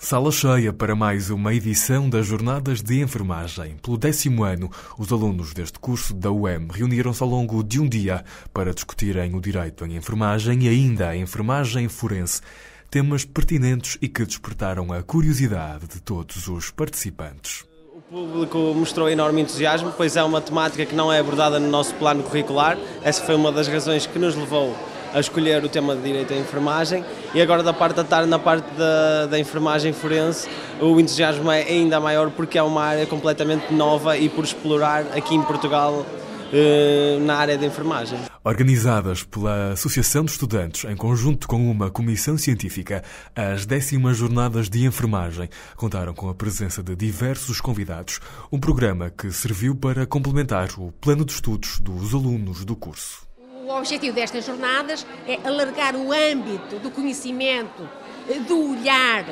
Sala cheia para mais uma edição das Jornadas de Enfermagem. Pelo décimo ano, os alunos deste curso da UEM reuniram-se ao longo de um dia para discutirem o direito em enfermagem e ainda a enfermagem forense. Temas pertinentes e que despertaram a curiosidade de todos os participantes. O público mostrou enorme entusiasmo, pois é uma temática que não é abordada no nosso plano curricular. Essa foi uma das razões que nos levou a escolher o tema de Direito à Enfermagem e agora da parte da tarde, na parte da, da enfermagem forense, o entusiasmo é ainda maior porque é uma área completamente nova e por explorar aqui em Portugal eh, na área da enfermagem. Organizadas pela Associação de Estudantes, em conjunto com uma comissão científica, as décimas jornadas de enfermagem contaram com a presença de diversos convidados, um programa que serviu para complementar o plano de estudos dos alunos do curso o objetivo destas jornadas é alargar o âmbito do conhecimento, eh, do olhar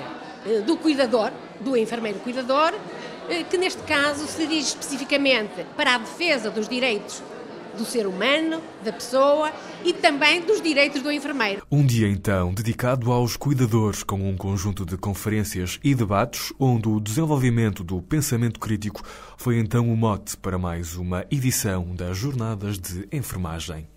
eh, do cuidador, do enfermeiro cuidador, eh, que neste caso se dirige especificamente para a defesa dos direitos do ser humano, da pessoa e também dos direitos do enfermeiro. Um dia então dedicado aos cuidadores, com um conjunto de conferências e debates, onde o desenvolvimento do pensamento crítico foi então o mote para mais uma edição das Jornadas de Enfermagem.